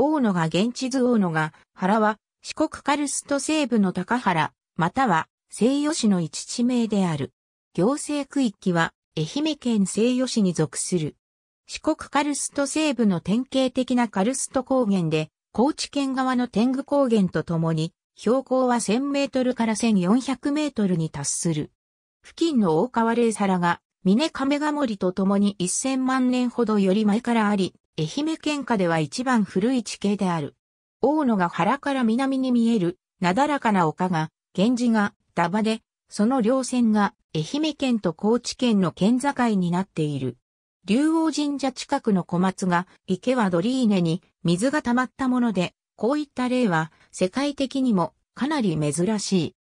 大野が現地図大野が原は四国カルスト西部の高原、または西予市の一地名である。行政区域は愛媛県西予市に属する。四国カルスト西部の典型的なカルスト高原で、高知県側の天狗高原とともに、標高は1000メートルから1400メートルに達する。付近の大川霊原が、峰亀ヶ森とともに1000万年ほどより前からあり、愛媛県下では一番古い地形である。大野が原から南に見える、なだらかな丘が、源氏が、ダバで、その両線が、愛媛県と高知県の県境になっている。竜王神社近くの小松が、池はドリーネに、水が溜まったもので、こういった例は、世界的にも、かなり珍しい。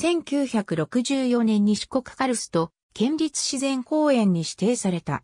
1964年に四国カルスト、県立自然公園に指定された。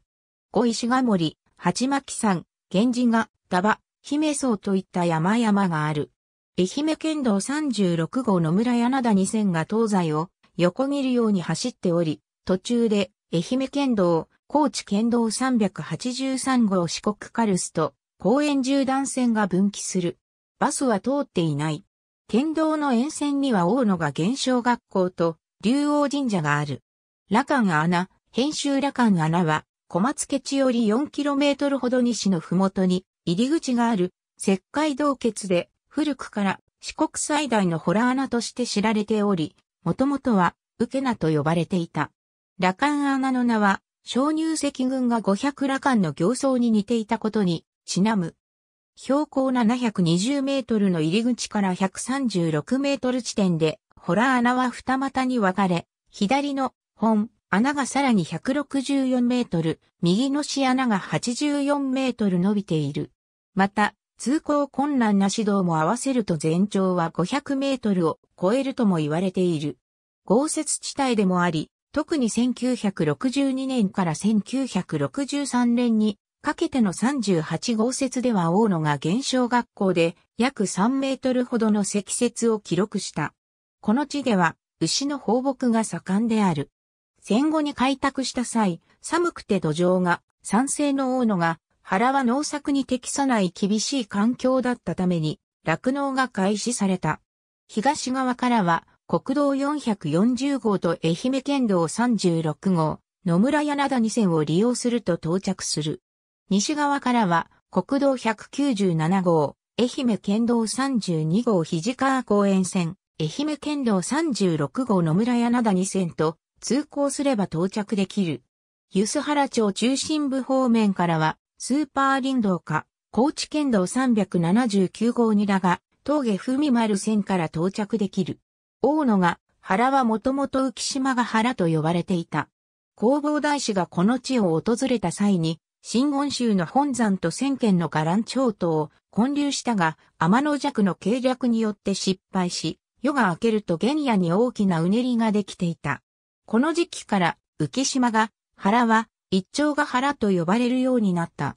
小石ヶ森、八巻山、源氏が、ダバ、姫荘といった山々がある。愛媛県道36号野村柳田谷線が東西を横切るように走っており、途中で愛媛県道、高知県道383号四国カルスと公園縦断線が分岐する。バスは通っていない。県道の沿線には大野が現象学校と竜王神社がある。羅漢穴、編集羅漢穴は小松家地より 4km ほど西の麓に入り口がある石灰洞穴で古くから四国最大のホラ穴として知られており、もともとは受け名と呼ばれていた。羅漢穴の名は、小乳石群が500羅漢の行走に似ていたことにちなむ。標高720メートルの入り口から136メートル地点で、ホラ穴は二股に分かれ、左の本、穴がさらに164メートル、右の市穴が84メートル伸びている。また、通行困難な指導も合わせると全長は500メートルを超えるとも言われている。豪雪地帯でもあり、特に1962年から1963年にかけての38豪雪では大野が減少学校で約3メートルほどの積雪を記録した。この地では牛の放牧が盛んである。戦後に開拓した際、寒くて土壌が酸性の大野が、原は農作に適さない厳しい環境だったために、酪農が開始された。東側からは、国道440号と愛媛県道36号、野村柳田2線を利用すると到着する。西側からは、国道197号、愛媛県道32号肘川公園線、愛媛県道36号野村柳田2線と、通行すれば到着できる。ス原町中心部方面からは、スーパー林道か、高知県道379号にらが、峠文丸線から到着できる。大野が、原はもともと浮島が原と呼ばれていた。弘法大師がこの地を訪れた際に、新言州の本山と千軒の伽藍町とを建立したが、天の弱の計略によって失敗し、夜が明けると原野に大きなうねりができていた。この時期から浮島が原は一丁が原と呼ばれるようになった。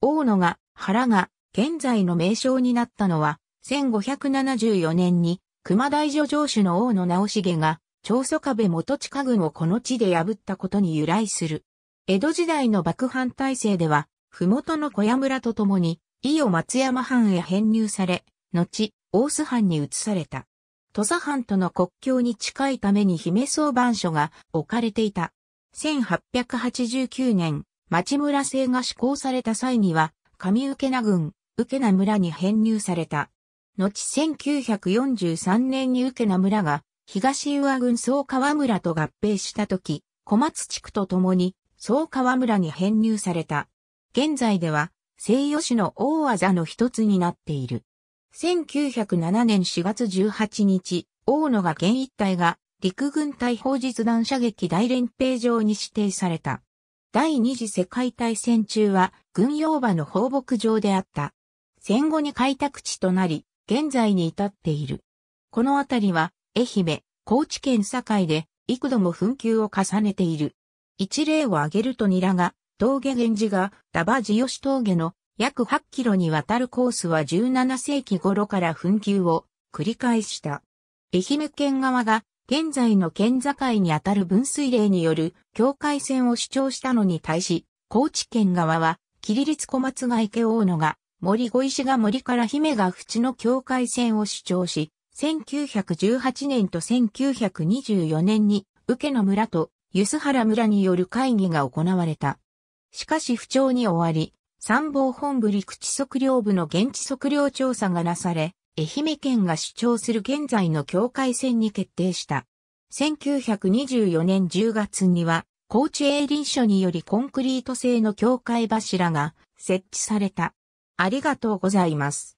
大野が原が現在の名称になったのは1574年に熊大女城主の大野直重が長祖壁元下軍をこの地で破ったことに由来する。江戸時代の幕藩体制では、麓の小屋村とともに、伊予松山藩へ編入され、後、大須藩に移された。土佐藩との国境に近いために姫相番所が置かれていた。1889年、町村制が施行された際には、上受名郡、受名村に編入された。後1943年に受名村が、東上郡総川村と合併した時、小松地区と共に総川村に編入された。現在では、西予市の大技の一つになっている。1907年4月18日、大野が県一帯が陸軍大砲実弾射撃大連兵場に指定された。第二次世界大戦中は軍用馬の放牧場であった。戦後に開拓地となり、現在に至っている。この辺りは、愛媛、高知県境で、幾度も紛糾を重ねている。一例を挙げるとニラが、峠源氏が、ダバジヨシ峠の約8キロにわたるコースは17世紀頃から紛糾を繰り返した。愛媛県側が現在の県境にあたる分水嶺による境界線を主張したのに対し、高知県側は、霧立小松が池大野が、森小石が森から姫が淵の境界線を主張し、1918年と1924年に、受けの村と、梼原村による会議が行われた。しかし不調に終わり、参謀本部陸地測量部の現地測量調査がなされ、愛媛県が主張する現在の境界線に決定した。1924年10月には、高知営林所によりコンクリート製の境界柱が設置された。ありがとうございます。